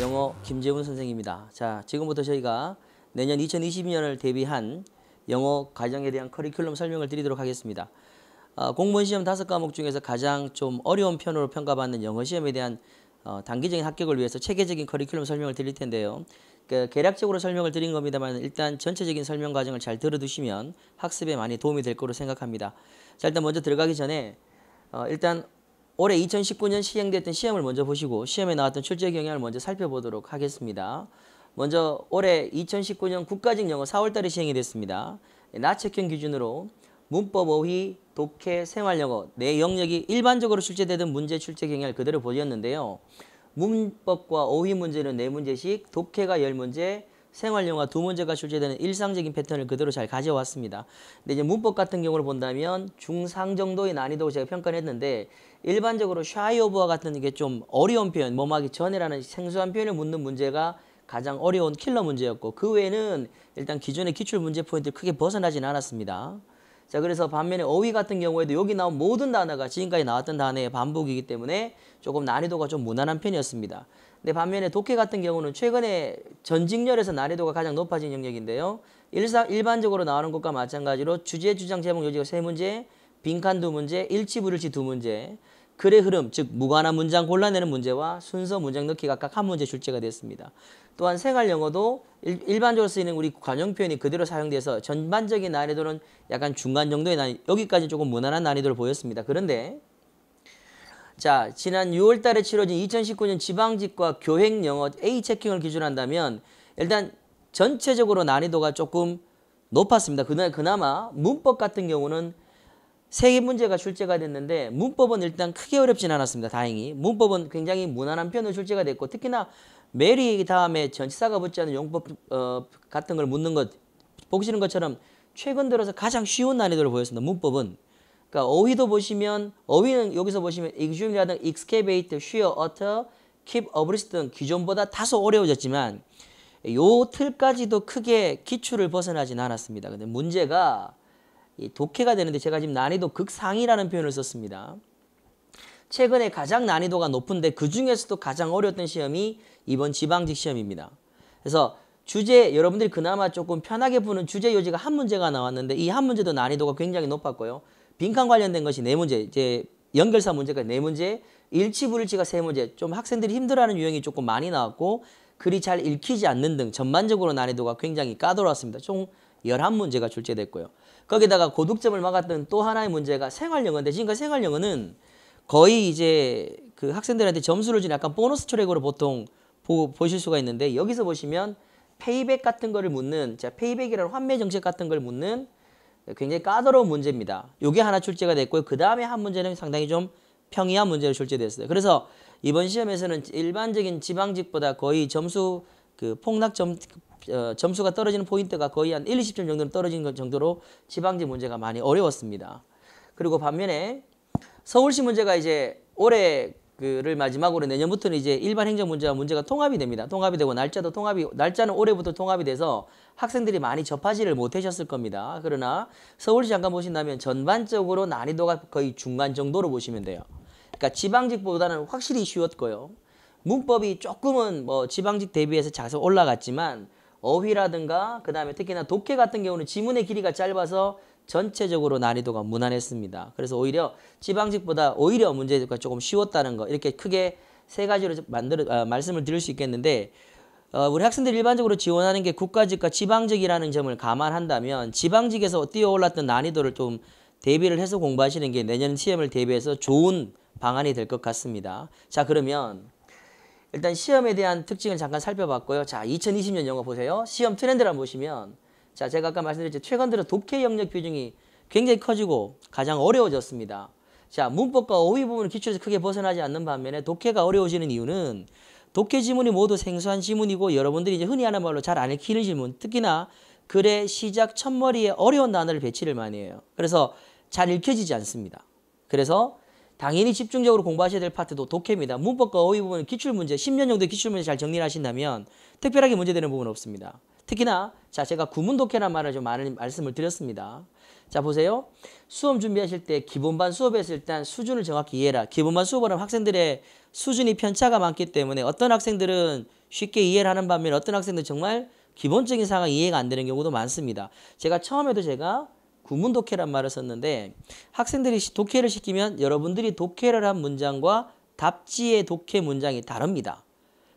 영어 김재훈 선생입니다. 자, 지금부터 저희가 내년 2022년을 대비한 영어 과정에 대한 커리큘럼 설명을 드리도록 하겠습니다. 어, 공무원 시험 다섯 과목 중에서 가장 좀 어려운 편으로 평가받는 영어 시험에 대한 어, 단기적인 합격을 위해서 체계적인 커리큘럼 설명을 드릴 텐데요. 그, 계략적으로 설명을 드린 겁니다만 일단 전체적인 설명 과정을 잘 들어두시면 학습에 많이 도움이 될 거로 생각합니다. 자 일단 먼저 들어가기 전에 어, 일단 올해 2019년 시행됐던 시험을 먼저 보시고 시험에 나왔던 출제 경향을 먼저 살펴보도록 하겠습니다. 먼저 올해 2019년 국가직 영어 4월달에 시행이 됐습니다. 나체형 기준으로 문법, 어휘, 독해, 생활영어 내 네 영역이 일반적으로 출제되던 문제 출제 경향을 그대로 보였는데요. 문법과 어휘 문제는 네문제씩 독해가 10문제, 생활영화두 문제가 출제되는 일상적인 패턴을 그대로 잘 가져왔습니다. 근데 이제 문법 같은 경우를 본다면 중상 정도의 난이도로 제가 평가를 했는데 일반적으로 샤이 오브와 같은 이게 좀 어려운 표현, 뭐하기 전에라는 생소한 표현을 묻는 문제가 가장 어려운 킬러 문제였고 그 외에는 일단 기존의 기출 문제 포인트를 크게 벗어나진 않았습니다. 자 그래서 반면에 어휘 같은 경우에도 여기 나온 모든 단어가 지금까지 나왔던 단어의 반복이기 때문에 조금 난이도가 좀 무난한 편이었습니다. 근데 반면에 독해 같은 경우는 최근에 전직렬에서 난이도가 가장 높아진 영역인데요. 일사, 일반적으로 나오는 것과 마찬가지로 주제, 주장, 제목, 요지가 세 문제, 빈칸 두 문제, 일치불일치 두 문제, 글의 흐름, 즉 무관한 문장 골라내는 문제와 순서 문장 넣기 각각 한 문제 출제가 됐습니다. 또한 생활 영어도 일, 일 반적으로 쓰이는 우리 관용 표현이 그대로 사용돼서 전반적인 난이도는 약간 중간 정도의 난이 여기까지 조금 무난한 난이도를 보였습니다. 그런데 자 지난 6월 달에 치러진 2019년 지방직과 교행 영어 A 체킹을 기준한다면 일단 전체적으로 난이도가 조금 높았습니다. 그나, 그나마 문법 같은 경우는 세개 문제가 출제가 됐는데 문법은 일단 크게 어렵진 않았습니다. 다행히 문법은 굉장히 무난한 편으로 출제가 됐고 특히나 메리 다음에 전치사가 붙지 않은 용법 어, 같은 걸 묻는 것 보시는 것처럼 최근 들어서 가장 쉬운 난이도를 보였습니다. 문법은 그러니까 어휘도 보시면 어휘는 여기서 보시면 exulia등 excavate, shear, utter, keep, o b e l i s 등 기존보다 다소 어려워졌지만 요 틀까지도 크게 기출을 벗어나진 않았습니다. 근데 문제가 이 독해가 되는데 제가 지금 난이도 극상이라는 표현을 썼습니다. 최근에 가장 난이도가 높은데 그 중에서도 가장 어려웠던 시험이 이번 지방직 시험입니다. 그래서 주제 여러분들이 그나마 조금 편하게 보는 주제 요지가 한 문제가 나왔는데 이 한 문제도 난이도가 굉장히 높았고요. 빈칸 관련된 것이 네 문제, 이제 연결사 문제가 네 문제, 일치불일치가 세 문제, 좀 학생들이 힘들어하는 유형이 조금 많이 나왔고 글이 잘 읽히지 않는 등 전반적으로 난이도가 굉장히 까다로웠습니다. 총 열한 문제가 출제됐고요. 거기다가 고득점을 막았던 또 하나의 문제가 생활영어인데 지금까지 생활영어는 거의 이제 그 학생들한테 점수를 준 약간 보너스 트랙으로 보통 보, 보실 수가 있는데 여기서 보시면 페이백 같은 거를 묻는 자 페이백이라는 환매 정책 같은 걸 묻는 굉장히 까다로운 문제입니다. 요게 하나 출제가 됐고요. 그 다음에 한 문제는 상당히 좀 평이한 문제로 출제됐어요. 그래서 이번 시험에서는 일반적인 지방직보다 거의 점수 그 폭락 점 어, 점수가 떨어지는 포인트가 거의 한 1, 20점 정도는 떨어진 정도로 지방직 문제가 많이 어려웠습니다. 그리고 반면에 서울시 문제가 이제 올해 그를 마지막으로 내년부터는 이제 일반 행정 문제와 문제가 통합이 됩니다. 통합이 되고 날짜도 통합이 날짜는 올해부터 통합이 돼서 학생들이 많이 접하지를 못하셨을 겁니다. 그러나 서울시 잠깐 보신다면 전반적으로 난이도가 거의 중간 정도로 보시면 돼요. 그러니까 지방직보다는 확실히 쉬웠고요. 문법이 조금은 뭐 지방직 대비해서 자세 올라갔지만 어휘라든가 그 다음에 특히나 독해 같은 경우는 지문의 길이가 짧아서 전체적으로 난이도가 무난했습니다. 그래서 오히려 지방직보다 오히려 문제가 조금 쉬웠다는 거 이렇게 크게 세 가지로 만들어 아, 말씀을 드릴 수 있겠는데 어, 우리 학생들 일반적으로 지원하는 게 국가직과 지방직이라는 점을 감안한다면 지방직에서 뛰어올랐던 난이도를 좀 대비를 해서 공부하시는 게 내년 시험을 대비해서 좋은 방안이 될 것 같습니다. 자 그러면 일단 시험에 대한 특징을 잠깐 살펴봤고요. 자 2020년 영어 보세요. 시험 트렌드를 한번 보시면 자, 제가 아까 말씀드렸죠. 최근 들어 독해 영역 비정이 굉장히 커지고 가장 어려워졌습니다. 자, 문법과 어휘 부분을 기초에서 크게 벗어나지 않는 반면에 독해가 어려워지는 이유는 독해 지문이 모두 생소한 지문이고 여러분들이 이제 흔히 하는 말로 잘 안 읽히는 지문, 특히나 글의 시작 첫머리에 어려운 단어를 배치를 많이 해요. 그래서 잘 읽혀지지 않습니다. 그래서 당연히 집중적으로 공부하셔야 될 파트도 독해입니다. 문법과 어휘 부분은 기출문제, 10년 정도의 기출문제 잘 정리를 하신다면 특별하게 문제되는 부분은 없습니다. 특히나 자 제가 구문독해란 말을 좀 많은 말씀을 드렸습니다. 자 보세요. 수험 준비하실 때 기본반 수업에서 일단 수준을 정확히 이해해라. 기본반 수업은 학생들의 수준이 편차가 많기 때문에 어떤 학생들은 쉽게 이해를 하는 반면 어떤 학생들은 정말 기본적인 상황 이해가 안 되는 경우도 많습니다. 제가 처음에도 제가 구문 독해란 말을 썼는데 학생들이 독해를 시키면 여러분들이 독해를 한 문장과 답지의 독해 문장이 다릅니다.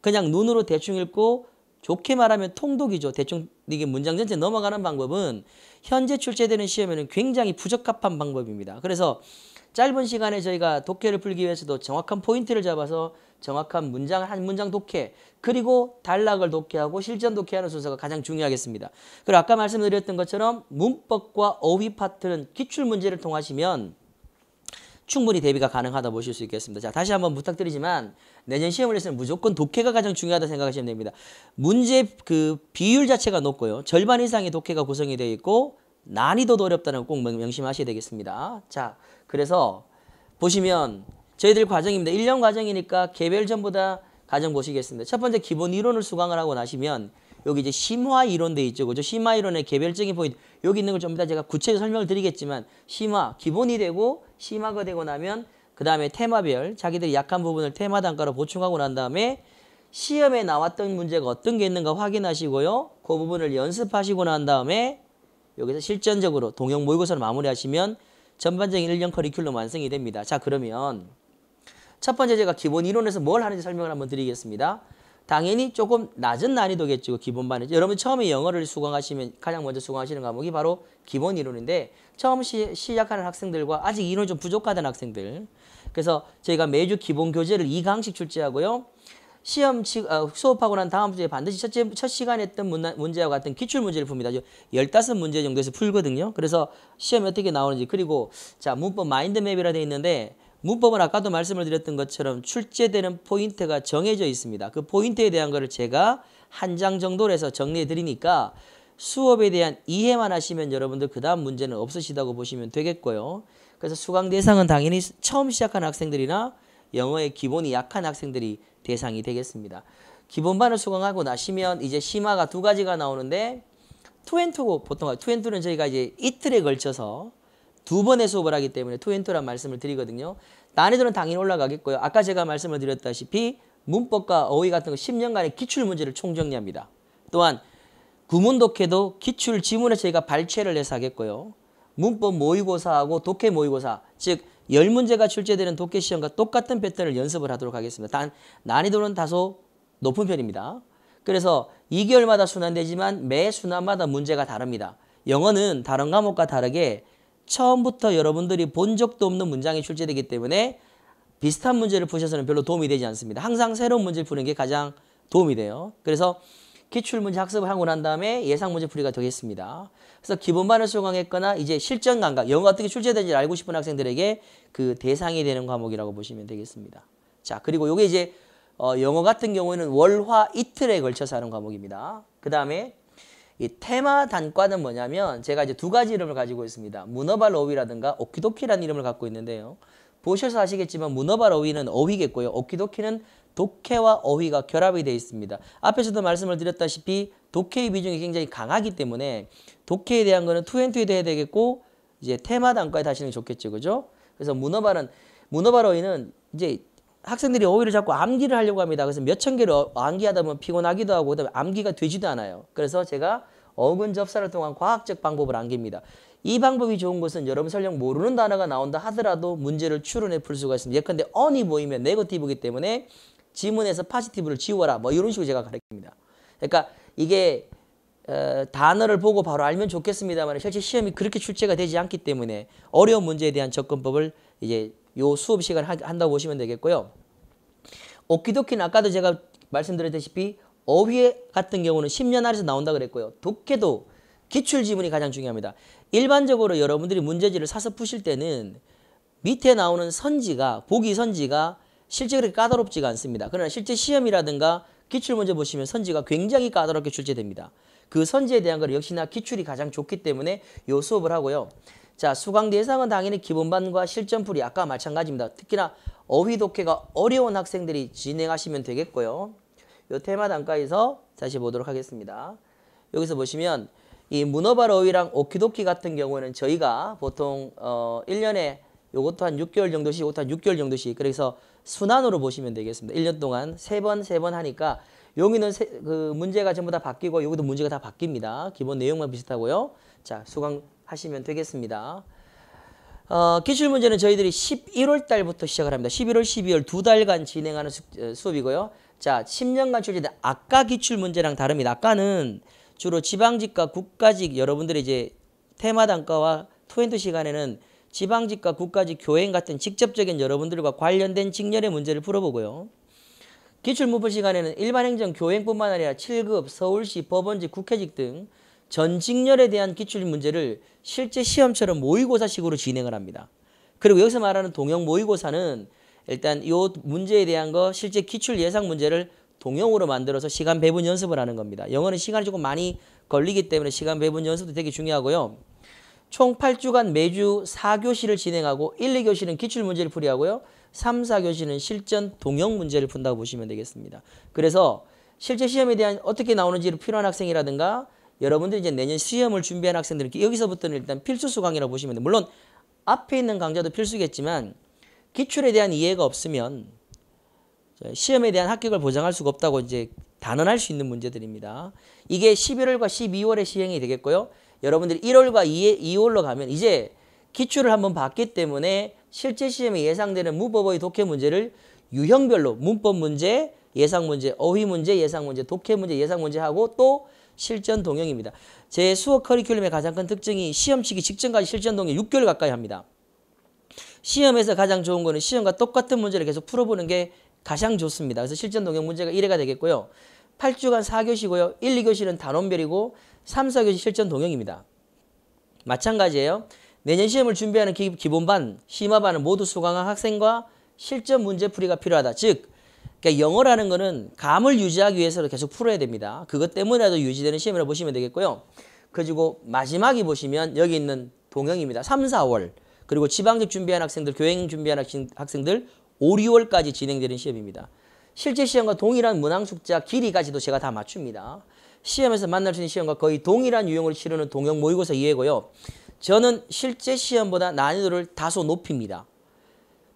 그냥 눈으로 대충 읽고 좋게 말하면 통독이죠. 대충 이게 문장 전체 넘어가는 방법은 현재 출제되는 시험에는 굉장히 부적합한 방법입니다. 그래서 짧은 시간에 저희가 독해를 풀기 위해서도 정확한 포인트를 잡아서 정확한 문장 한 문장 독해 그리고 단락을 독해하고 실전 독해하는 순서가 가장 중요하겠습니다. 그리고 아까 말씀드렸던 것처럼 문법과 어휘 파트는 기출 문제를 통하시면 충분히 대비가 가능하다 보실 수 있겠습니다. 자, 다시 한번 부탁드리지만 내년 시험을 했으면 무조건 독해가 가장 중요하다 생각하시면 됩니다. 문제 그 비율 자체가 높고요. 절반 이상의 독해가 구성이 되어 있고 난이도도 어렵다는 거꼭 명심하셔야 되겠습니다. 자, 그래서 보시면 저희들 과정입니다. 1년 과정이니까 개별 전부 다 과정 보시겠습니다. 첫 번째 기본 이론을 수강을 하고 나시면 여기 이제 심화 이론 돼 있죠. 그죠? 심화 이론의 개별적인 포인트. 여기 있는 걸 전부 다 제가 구체적으로 설명을 드리겠지만 심화 기본이 되고 심화가 되고 나면 그 다음에 테마별 자기들이 약한 부분을 테마 단가로 보충하고 난 다음에 시험에 나왔던 문제가 어떤 게 있는가 확인하시고요. 그 부분을 연습하시고 난 다음에 여기서 실전적으로 동영 모의고사를 마무리하시면 전반적인 1년 커리큘럼 완성이 됩니다. 자 그러면 첫 번째 제가 기본 이론에서 뭘 하는지 설명을 한번 드리겠습니다. 당연히 조금 낮은 난이도겠죠. 기본반이죠. 여러분 처음에 영어를 수강하시면 가장 먼저 수강하시는 과목이 바로 기본 이론인데 처음 시, 시작하는 학생들과 아직 이론이 좀 부족하다는 학생들 그래서 저희가 매주 기본 교재를 이강씩 출제하고요. 시험 치, 어, 수업하고 난 다음 주에 반드시 첫, 첫 시간에 했던 문 문제와 같은 기출 문제를 풉니다. 열다섯 문제 정도에서 풀거든요. 그래서 시험이 어떻게 나오는지 그리고 자 문법 마인드맵이라 돼 있는데 문법은 아까도 말씀을 드렸던 것처럼 출제되는 포인트가 정해져 있습니다. 그 포인트에 대한 것을 제가 한 장 정도로 해서 정리해 드리니까 수업에 대한 이해만 하시면 여러분들 그 다음 문제는 없으시다고 보시면 되겠고요. 그래서 수강 대상은 당연히 처음 시작한 학생들이나 영어의 기본이 약한 학생들이 대상이 되겠습니다. 기본반을 수강하고 나시면 이제 심화가 두 가지가 나오는데 투앤투고 보통 투앤투는 저희가 이제 이틀에 걸쳐서 두 번의 수업을 하기 때문에 투엔투란 말씀을 드리거든요. 난이도는 당연히 올라가겠고요. 아까 제가 말씀을 드렸다시피 문법과 어휘 같은 거 10년간의 기출문제를 총정리합니다. 또한 구문독해도 기출 지문에 저희가 발췌를 해서 하겠고요. 문법 모의고사하고 독해 모의고사, 즉 열문제가 출제되는 독해 시험과 똑같은 패턴을 연습을 하도록 하겠습니다. 단 난이도는 다소 높은 편입니다. 그래서 2개월마다 순환되지만 매 순환마다 문제가 다릅니다. 영어는 다른 과목과 다르게 처음부터 여러분들이 본 적도 없는 문장이 출제되기 때문에 비슷한 문제를 푸셔서는 별로 도움이 되지 않습니다. 항상 새로운 문제를 푸는 게 가장 도움이 돼요. 그래서 기출문제 학습을 하고 난 다음에 예상문제 풀이가 되겠습니다. 그래서 기본반을 수강했거나 이제 실전 감각, 영어 어떻게 출제되는지 알고 싶은 학생들에게 그 대상이 되는 과목이라고 보시면 되겠습니다. 자, 그리고 이게 이제 어, 영어 같은 경우에는 월화 이틀에 걸쳐서 하는 과목입니다. 그 다음에 이 테마 단과는 뭐냐면 제가 이제 두 가지 이름을 가지고 있습니다. 문어발 어휘라든가 오키도키라는 이름을 갖고 있는데요. 보셔서 아시겠지만 문어발 어휘는 어휘겠고요. 오키도키는 독해와 어휘가 결합이 되어 있습니다. 앞에서도 말씀을 드렸다시피 독해의 비중이 굉장히 강하기 때문에 독해에 대한 거는 투앤투에 돼야 되겠고 이제 테마 단과에 다시는 좋겠죠. 그죠? 그래서 문어발은 문어발 어휘는 이제 학생들이 어휘를 자꾸 암기를 하려고 합니다. 그래서 몇 천 개를 암기하다 보면 피곤하기도 하고 그다음에 암기가 되지도 않아요. 그래서 제가 어근 접사를 통한 과학적 방법을 안깁니다. 이 방법이 좋은 것은 여러분 설령 모르는 단어가 나온다 하더라도 문제를 추론해 풀 수가 있습니다. 예컨대 언이 보이면 네거티브이기 때문에 지문에서 파지티브를 지워라 뭐 이런 식으로 제가 가르칩니다. 그러니까 이게 어, 단어를 보고 바로 알면 좋겠습니다만 실제 시험이 그렇게 출제가 되지 않기 때문에 어려운 문제에 대한 접근법을 이제 요 수업 시간 한다고 보시면 되겠고요. 오키도키는 아까도 제가 말씀드렸다시피 어휘 같은 경우는 10년 안에서 나온다 그랬고요. 독해도 기출 지문이 가장 중요합니다. 일반적으로 여러분들이 문제지를 사서 푸실 때는 밑에 나오는 선지가 보기 선지가 실제 그렇게 까다롭지가 않습니다. 그러나 실제 시험이라든가 기출 문제 보시면 선지가 굉장히 까다롭게 출제됩니다. 그 선지에 대한 걸 역시나 기출이 가장 좋기 때문에 요 수업을 하고요. 자 수강 대상은 당연히 기본반과 실전풀이 아까 마찬가지입니다. 특히나 어휘 독해가 어려운 학생들이 진행하시면 되겠고요. 요 테마 단가에서 다시 보도록 하겠습니다. 여기서 보시면 이문어발어휘랑 오키도키 같은 경우에는 저희가 보통 어 1년에 요것도 한 6개월 정도씩 요것도 한 6개월 정도씩 그래서 순환으로 보시면 되겠습니다. 1년 동안 3번 3번 하니까 여기는 세, 그 문제가 전부 다 바뀌고 여기도 문제가 다 바뀝니다. 기본 내용만 비슷하고요. 자 수강하시면 되겠습니다. 어, 기출문제는 저희들이 11월 달부터 시작을 합니다. 11월, 12월 두 달간 진행하는 수, 어, 수업이고요. 자, 10년간 출제된 아까 기출 문제랑 다릅니다. 아까는 주로 지방직과 국가직 여러분들이 이제 테마 단과와 토엔토 시간에는 지방직과 국가직 교행 같은 직접적인 여러분들과 관련된 직렬의 문제를 풀어보고요. 기출문법 시간에는 일반행정 교행뿐만 아니라 7급, 서울시, 법원직, 국회직 등 전직렬에 대한 기출 문제를 실제 시험처럼 모의고사식으로 진행을 합니다. 그리고 여기서 말하는 동영 모의고사는 일단 이 문제에 대한 거 실제 기출 예상 문제를 동영으로 만들어서 시간 배분 연습을 하는 겁니다. 영어는 시간이 조금 많이 걸리기 때문에 시간 배분 연습도 되게 중요하고요. 총 8주간 매주 4교시를 진행하고 1, 2교시는 기출 문제를 풀이하고요. 3, 4교시는 실전 동영 문제를 푼다고 보시면 되겠습니다. 그래서 실제 시험에 대한 어떻게 나오는지를 필요한 학생이라든가 여러분들이 제 내년 시험을 준비한 학생들은 여기서부터는 일단 필수 수강이라고 보시면 돼요. 물론 앞에 있는 강좌도 필수겠지만 기출에 대한 이해가 없으면 시험에 대한 합격을 보장할 수가 없다고 이제 단언할 수 있는 문제들입니다. 이게 11월과 12월에 시행이 되겠고요. 여러분들이 1월과 2, 월로 가면 이제 기출을 한번 봤기 때문에 실제 시험에 예상되는 문법의 독해 문제를 유형별로 문법 문제, 예상 문제, 어휘 문제, 예상 문제, 독해 문제, 예상 문제하고 또 실전 동영입니다. 제 수업 커리큘럼의 가장 큰 특징이 시험치기 직전까지 실전 동영 6개월 가까이 합니다. 시험에서 가장 좋은 거는 시험과 똑같은 문제를 계속 풀어보는 게 가장 좋습니다. 그래서 실전 동역 문제가 1회가 되겠고요. 8주간 4교시고요. 1, 2교시는 단원별이고 3, 4교시 실전 동영입니다. 마찬가지예요. 내년 시험을 준비하는 기, 본반 심화반은 모두 수강한 학생과 실전 문제풀이가 필요하다. 즉, 그러니까 영어라는 거는 감을 유지하기 위해서도 계속 풀어야 됩니다. 그것 때문에라도 유지되는 시험이라고 보시면 되겠고요. 그리고 마지막에 보시면 여기 있는 동영입니다. 3, 4월 그리고 지방직 준비한 학생들, 교행 준비한 학생들 5, 6월까지 진행되는 시험입니다. 실제 시험과 동일한 문항 숙자 길이까지도 제가 다 맞춥니다. 시험에서 만날 수 있는 시험과 거의 동일한 유형을 치르는 동영 모의고사 이해고요. 저는 실제 시험보다 난이도를 다소 높입니다.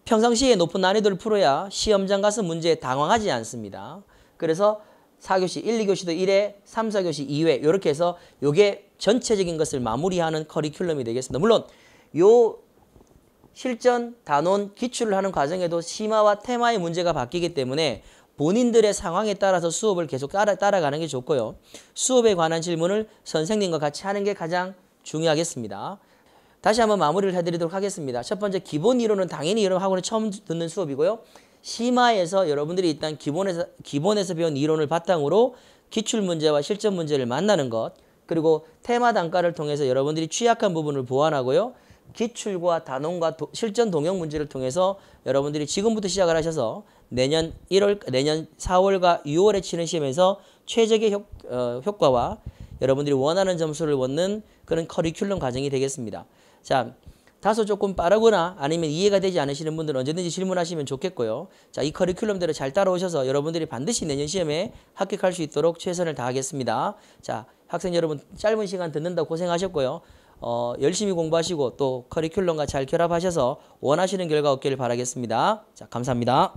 평상시에 높은 난이도를 풀어야 시험장 가서 문제에 당황하지 않습니다. 그래서 4교시 1, 2교시도 1회, 3, 4교시 2회 이렇게 해서 요게 전체적인 것을 마무리하는 커리큘럼이 되겠습니다. 물론 요 실전, 단원, 기출을 하는 과정에도 심화와 테마의 문제가 바뀌기 때문에 본인들의 상황에 따라서 수업을 계속 따라, 따라가는 게 좋고요. 수업에 관한 질문을 선생님과 같이 하는 게 가장 중요하겠습니다. 다시 한번 마무리를 해드리도록 하겠습니다. 첫 번째 기본 이론은 당연히 여러분 학원에 처음 듣는 수업이고요. 심화에서 여러분들이 일단 기본에서, 기본에서 배운 이론을 바탕으로 기출문제와 실전문제를 만나는 것 그리고 테마 단가를 통해서 여러분들이 취약한 부분을 보완하고요. 기출과 단원과 도, 실전 동영 문제를 통해서 여러분들이 지금부터 시작을 하셔서 내년 1월, 내년 4월과 6월에 치는 시험에서 최적의 효, 어, 효과와 여러분들이 원하는 점수를 얻는 그런 커리큘럼 과정이 되겠습니다. 자, 다소 조금 빠르거나 아니면 이해가 되지 않으시는 분들은 언제든지 질문하시면 좋겠고요. 자, 이 커리큘럼대로 잘 따라오셔서 여러분들이 반드시 내년 시험에 합격할 수 있도록 최선을 다하겠습니다. 자, 학생 여러분 짧은 시간 듣는다 고생하셨고요. 어, 열심히 공부하시고 또 커리큘럼과 잘 결합하셔서 원하시는 결과 얻기를 바라겠습니다. 자, 감사합니다.